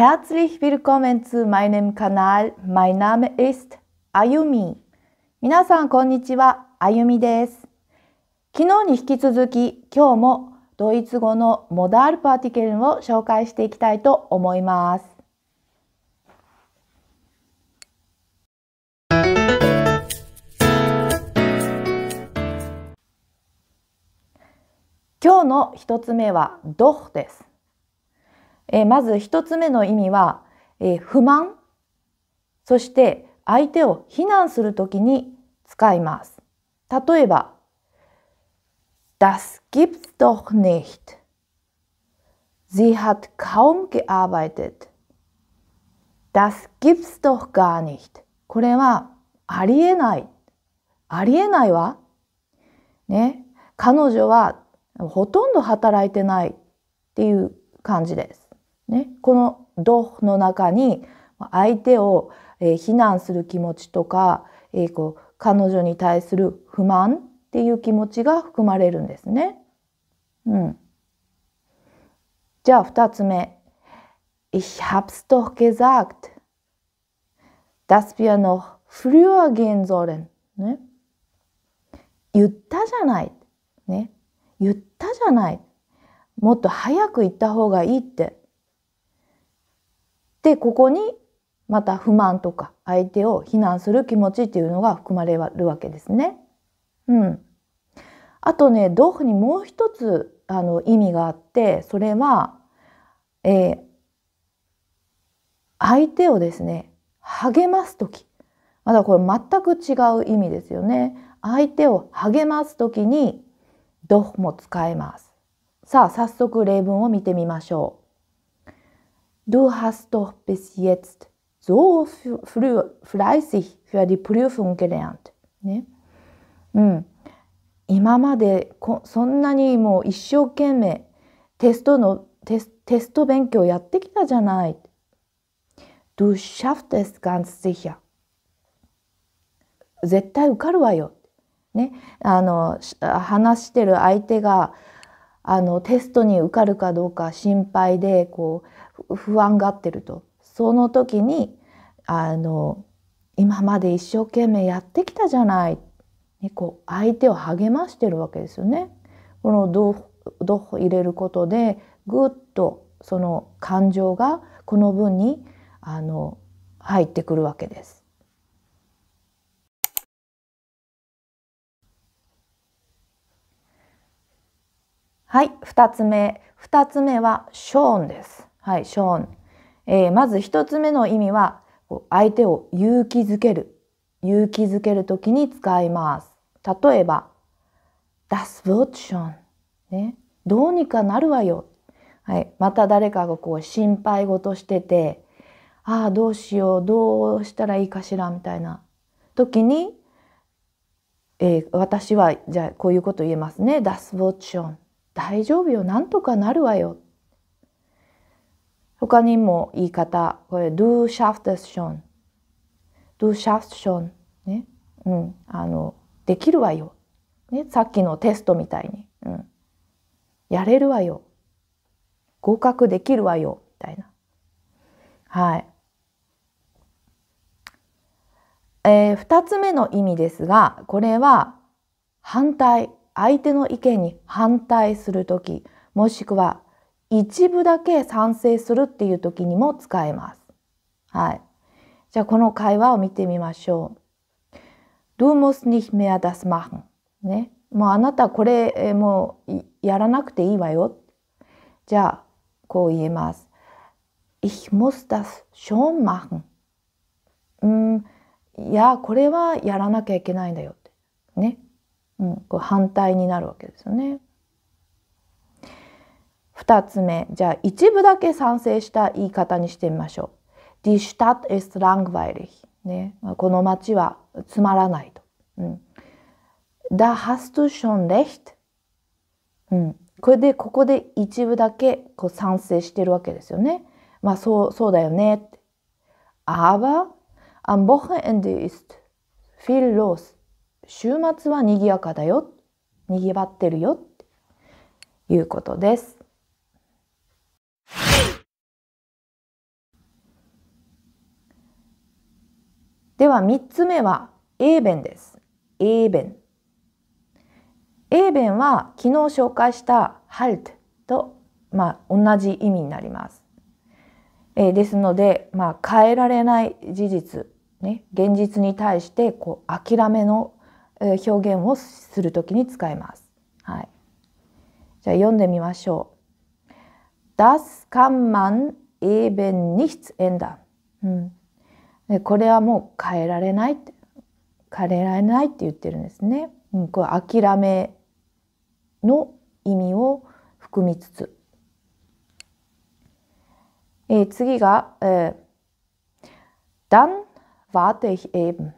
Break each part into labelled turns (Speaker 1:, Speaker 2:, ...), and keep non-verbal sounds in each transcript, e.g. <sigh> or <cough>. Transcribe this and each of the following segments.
Speaker 1: Herzlich willkommen zu meinem Kanal. m n a m e i s Ayumi. 皆さん、こんにちは。あゆみです。昨日に引き続き、今日もドイツ語のモダールパーティケルンを紹介していきたいと思います。今日の一つ目は、ドです。えー、まず一つ目の意味は、えー、不満、そして相手を非難するときに使います。例えば、Das gibt's doch nicht. Sie hat kaum gearbeitet. Das gibt's doch gar nicht. これはありえない。ありえないわ。ね。彼女はほとんど働いてないっていう感じです。ね、この「ド」の中に相手を、非難する気持ちとか、えー、こう彼女に対する不満っていう気持ちが含まれるんですね。うん、じゃあ2つ目。Ich hab's doch gesagt, dass wir noch früher gehen sollen. ね、言ったじゃない。ね、言ったじゃない。もっと早く行った方がいいって。で、ここにまた不満とか相手を非難する気持ちっていうのが含まれるわけですね。うん。あとね、ドフにもう一つあの意味があって、それは、えー、相手をですね、励ます時。まだこれ全く違う意味ですよね。相手を励ます時に、ドフも使えます。さあ、早速例文を見てみましょう。du hast doch bis jetzt so früh fleißig für die Prüfung gelernt. ね。うん。今までこそんなにもう一生懸命テストのテステスト勉強やってきたじゃない。Du schaffst es ganz sicher. 絶対受かるわよ。ね。あの、話してる相手があのテストに受かるかどうか心配でこう不安がってるとその時にあの今まで一生懸命やってきたじゃない、ね、こう相手を励ましてるわけですよね。このドドを入れることでぐっとその感情がこの文にあの入ってくるわけです。はい、二つ目。二つ目はショーンです。はい、ショーン。えー、まず一つ目の意味は、相手を勇気づける。勇気づけるときに使います。例えば、Das wird schon. ね。どうにかなるわよ。はい。また誰かがこう心配事してて、ああ、どうしよう、どうしたらいいかしら、みたいな時に、えー、私は、じゃあこういうこと言えますね。Das wird schon. 大丈夫よなんとかなるわよ他にも言い方これ do schaffst d o schaffst ねうん、あのできるわよ、ね、さっきのテストみたいに、うん、やれるわよ合格できるわよみたいなはいえー、2つ目の意味ですがこれは反対相手の意見に反対する時もしくは一部だけ賛成するっていう時にも使えます。はい。じゃあこの会話を見てみましょう。Du musst nicht mehr das machen. ね。もうあなたこれ、えもうやらなくていいわよ。じゃあこう言えます。Ich muss das schon machen. うん、いや、これはやらなきゃいけないんだよって。ね。うん、こう反対になるわけですよね。2つ目じゃあ一部だけ賛成した言い方にしてみましょう。Die Stadt ist langweilig、ね、この街はつまらないと。うん、Da hast du schon recht、うん、これでここで一部だけこう賛成してるわけですよね。まあそうそうだよねって。Aber am Wochenende ist viel los. 週末は賑やかだよ。賑わってるよ。いうことです。では3つ目は、英弁です。英弁。英弁は昨日紹介したハルトと、まあ、同じ意味になります。えー、ですので、まあ、変えられない事実、ね、現実に対してこう諦めの表現をするときに使います。はい。じゃあ読んでみましょう。Das kann man eben nicht ändern、うん。これはもう変えられない変えられないって言ってるんですね。うん、これ諦めの意味を含みつつ。えー、次が、えー、dann warte ich eben。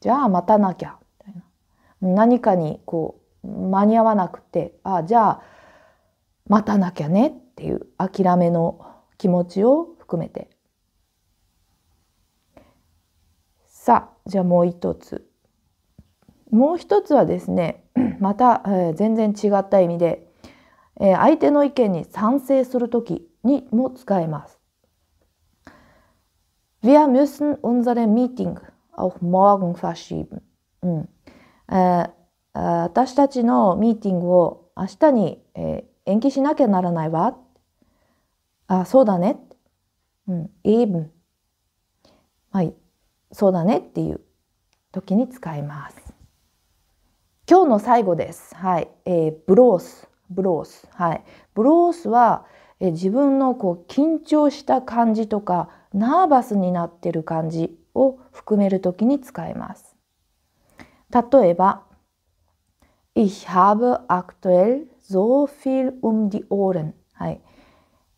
Speaker 1: じゃあ待たなきゃ。何かにこう間に合わなくてああじゃあ待たなきゃねっていう諦めの気持ちを含めてさあじゃあもう一つもう一つはですね <clears throat> また、えー、全然違った意味で、えー、相手の意見に賛成する時にも使えます。Wir müssen unsere Meeting a u morgen verschieben. うんえー、私たちのミーティングを明日に、えー、延期しなきゃならないわ。あ、そうだね。うん、eben。はい、そうだねっていう時に使います。今日の最後です。はい、えー、ブロース、ブロース。はい、ブロースは、えー、自分のこう緊張した感じとか、ナーバスになってる感じを含める時に使います。例えば、Ich habe aktuell so viel um die Ohren。はい。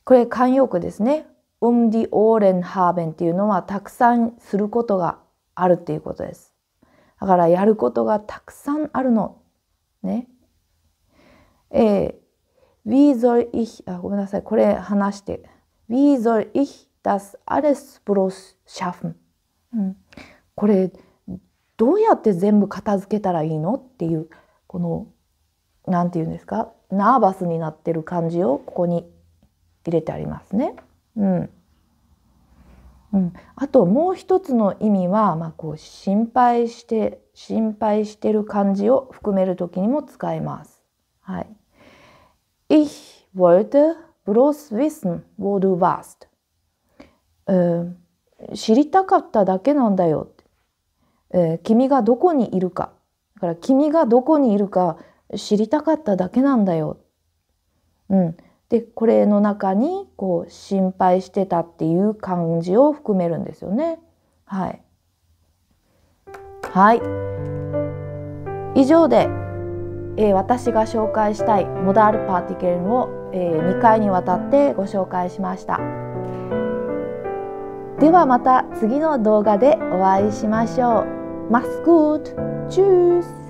Speaker 1: これ、慣用句ですね。um die Ohren haben っていうのは、たくさんすることがあるっていうことです。だから、やることがたくさんあるの。ね。えー、wie soll ich、あ、ごめんなさい。これ、話して。wie soll ich das alles bloß schaffen? うん。これ、どうやって全部片付けたらいいのっていうこの何て言うんですかナーバスになってる感じをここに入れてありますね。うんうん、あともう一つの意味は、まあ、こう心配して心配してる感じを含める時にも使えます。はい。Ich wollte bloß wissen, wo du warst、知りたかっただけなんだよえー、君がどこにいるか。だから君がどこにいるか知りたかっただけなんだよ。うん。で、これの中に、こう、心配してたっていう感じを含めるんですよね。はい。はい。以上で、えー、私が紹介したいモダールパーティケルを、えー、2回にわたってご紹介しました。ではまた次の動画でお会いしましょう。Mach's gut. Tschüss.